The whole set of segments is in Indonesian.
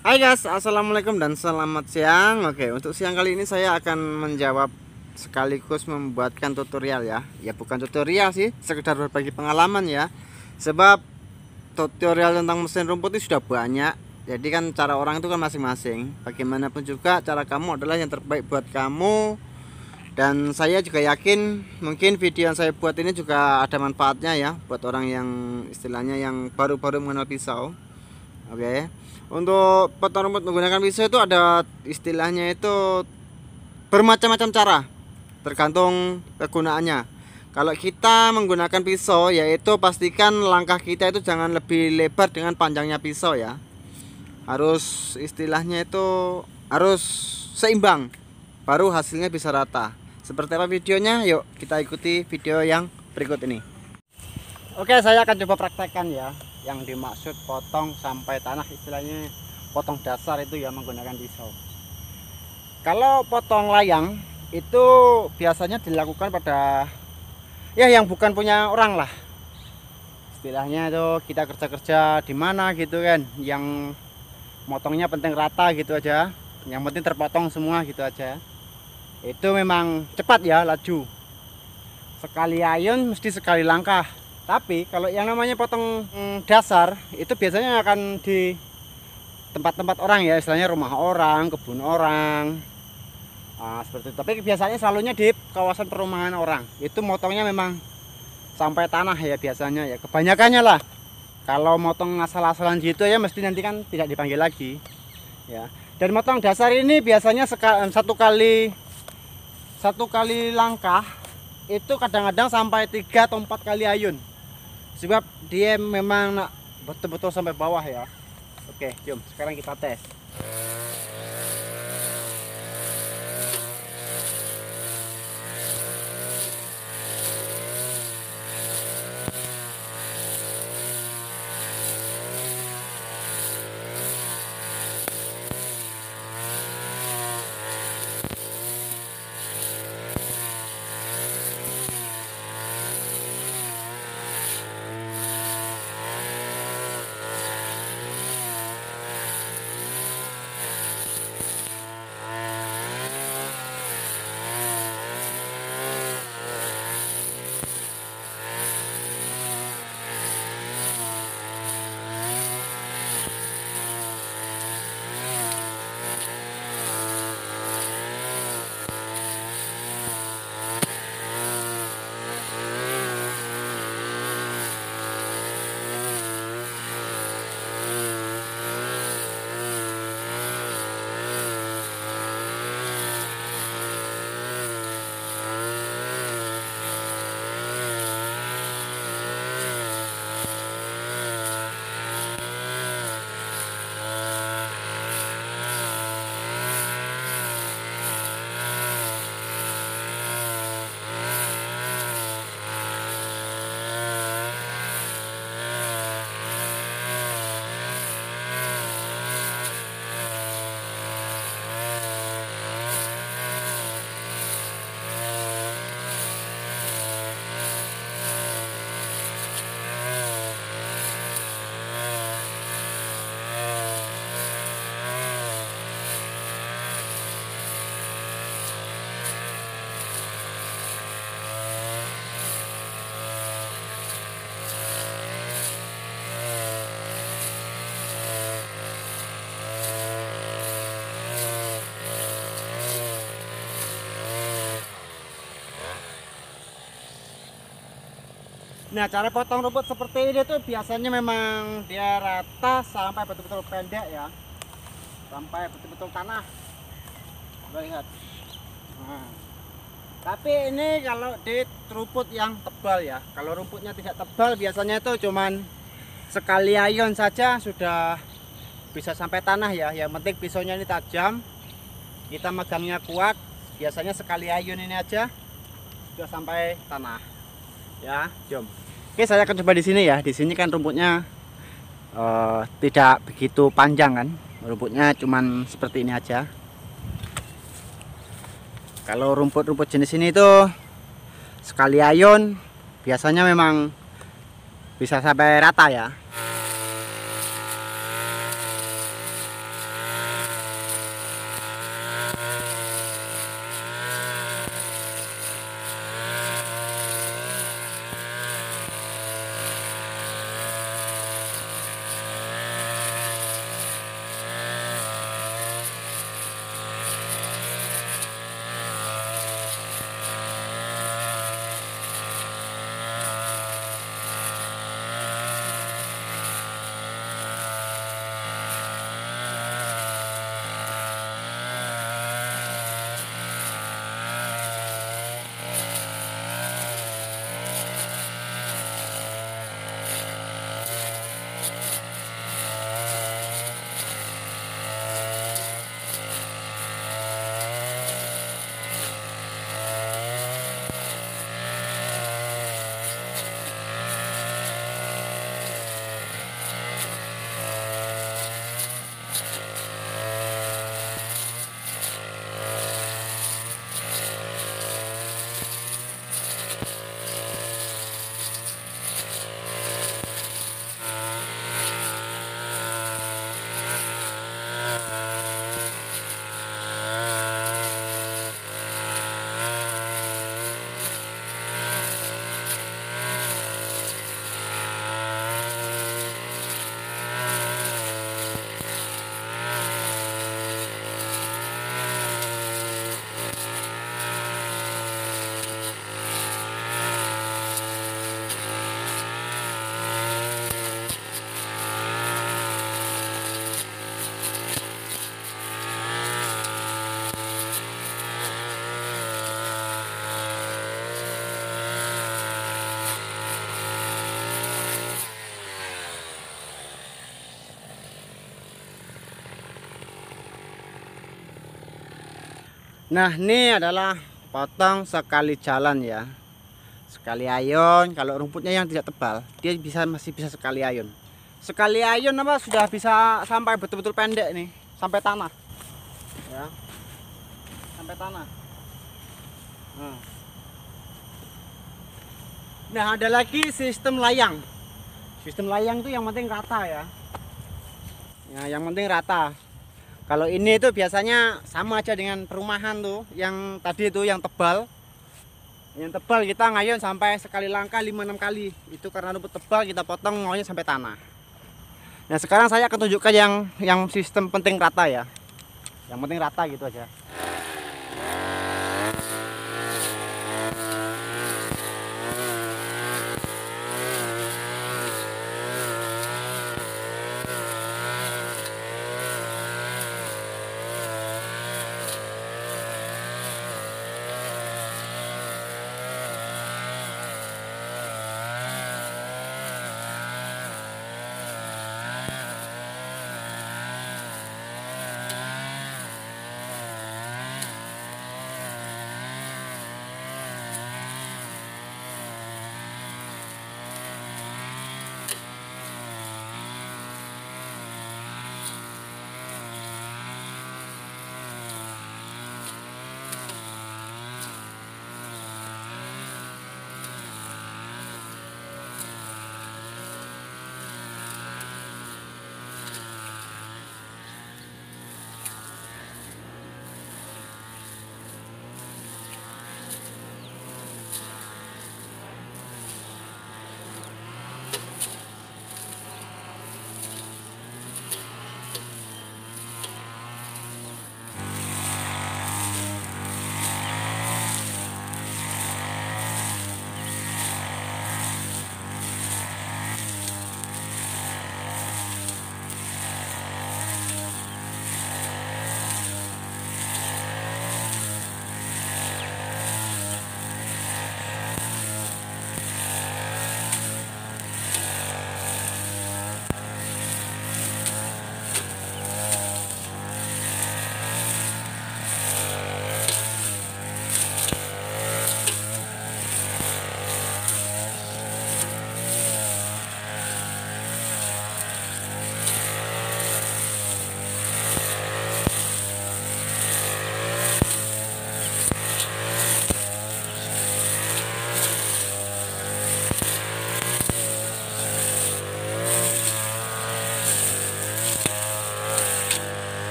Hai guys, assalamualaikum dan selamat siang. Oke, untuk siang kali ini saya akan menjawab sekaligus membuatkan tutorial ya. Ya bukan tutorial sih, sekedar berbagi pengalaman ya. Sebab tutorial tentang mesin rumput itu sudah banyak. Jadi kan cara orang itu kan masing-masing. Bagaimanapun juga cara kamu adalah yang terbaik buat kamu. Dan saya juga yakin mungkin video yang saya buat ini juga ada manfaatnya ya buat orang yang istilahnya yang baru-baru mengenal pisau oke okay. untuk potong rumput menggunakan pisau itu ada istilahnya itu bermacam-macam cara tergantung kegunaannya kalau kita menggunakan pisau yaitu pastikan langkah kita itu jangan lebih lebar dengan panjangnya pisau ya harus istilahnya itu harus seimbang baru hasilnya bisa rata seperti apa videonya yuk kita ikuti video yang berikut ini oke saya akan coba praktekkan ya yang dimaksud potong sampai tanah istilahnya potong dasar itu ya menggunakan pisau kalau potong layang itu biasanya dilakukan pada ya yang bukan punya orang lah istilahnya itu kita kerja-kerja di mana gitu kan yang motongnya penting rata gitu aja yang penting terpotong semua gitu aja itu memang cepat ya laju sekali ayun mesti sekali langkah tapi kalau yang namanya potong mm, dasar itu biasanya akan di tempat-tempat orang ya, istilahnya rumah orang, kebun orang. Nah, seperti itu. Tapi biasanya selalunya di kawasan perumahan orang. Itu motongnya memang sampai tanah ya biasanya ya. Kebanyakannya lah. Kalau motong asal-asalan gitu ya mesti nanti kan tidak dipanggil lagi. Ya. Dan motong dasar ini biasanya eh, satu kali satu kali langkah itu kadang-kadang sampai tiga atau empat kali ayun sebab dia memang nak betul-betul sampai bawah ya oke jom sekarang kita tes Nah, cara potong rumput seperti ini tuh biasanya memang dia rata sampai betul-betul pendek ya. Sampai betul-betul tanah. Coba lihat. Nah. Tapi ini kalau di rumput yang tebal ya. Kalau rumputnya tidak tebal biasanya itu cuman sekali ayun saja sudah bisa sampai tanah ya. Yang penting pisaunya ini tajam. Kita megangnya kuat. Biasanya sekali ayun ini aja sudah sampai tanah ya jom oke saya akan coba di sini ya di sini kan rumputnya uh, tidak begitu panjang kan rumputnya cuman seperti ini aja kalau rumput-rumput jenis ini itu sekali ayun biasanya memang bisa sampai rata ya Nah ini adalah potong sekali jalan ya sekali ayun kalau rumputnya yang tidak tebal dia bisa masih bisa sekali ayun sekali ayun apa sudah bisa sampai betul-betul pendek nih sampai tanah ya sampai tanah nah, nah ada lagi sistem layang sistem layang itu yang penting rata ya Nah, yang penting rata kalau ini itu biasanya sama aja dengan perumahan tuh, yang tadi itu yang tebal. Yang tebal kita ngayon sampai sekali langkah 5-6 kali. Itu karena rumput tebal kita potong maunya sampai tanah. Nah, sekarang saya akan tunjukkan yang yang sistem penting rata ya. Yang penting rata gitu aja.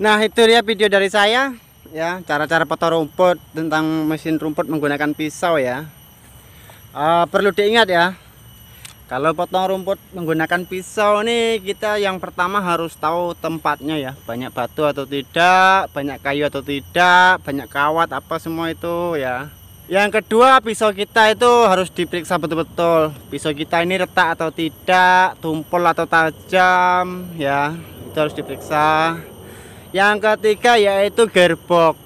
Nah itu dia video dari saya ya cara-cara potong rumput tentang mesin rumput menggunakan pisau ya uh, perlu diingat ya kalau potong rumput menggunakan pisau nih kita yang pertama harus tahu tempatnya ya banyak batu atau tidak banyak kayu atau tidak banyak kawat apa semua itu ya yang kedua pisau kita itu harus diperiksa betul-betul pisau kita ini retak atau tidak tumpul atau tajam ya itu harus diperiksa yang ketiga yaitu gearbox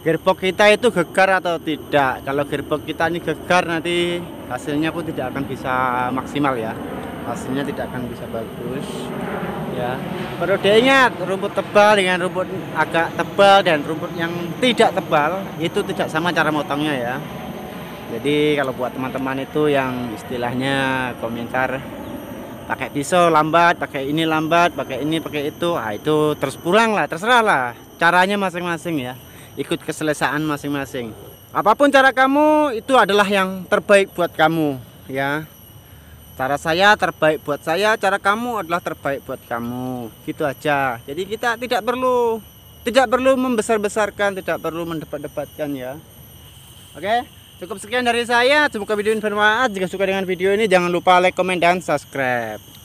gearbox kita itu gegar atau tidak kalau gearbox kita ini gegar nanti hasilnya pun tidak akan bisa maksimal ya hasilnya tidak akan bisa bagus ya perlu diingat rumput tebal dengan rumput agak tebal dan rumput yang tidak tebal itu tidak sama cara motongnya ya jadi kalau buat teman-teman itu yang istilahnya komentar pakai pisau lambat pakai ini lambat pakai ini pakai itu ah itu terus pulang lah terserah lah caranya masing-masing ya ikut keselesaan masing-masing apapun cara kamu itu adalah yang terbaik buat kamu ya cara saya terbaik buat saya cara kamu adalah terbaik buat kamu gitu aja jadi kita tidak perlu tidak perlu membesar-besarkan tidak perlu mendebat-debatkan ya oke okay? Cukup sekian dari saya. Semoga video ini bermanfaat. Jika suka dengan video ini jangan lupa like, comment, dan subscribe.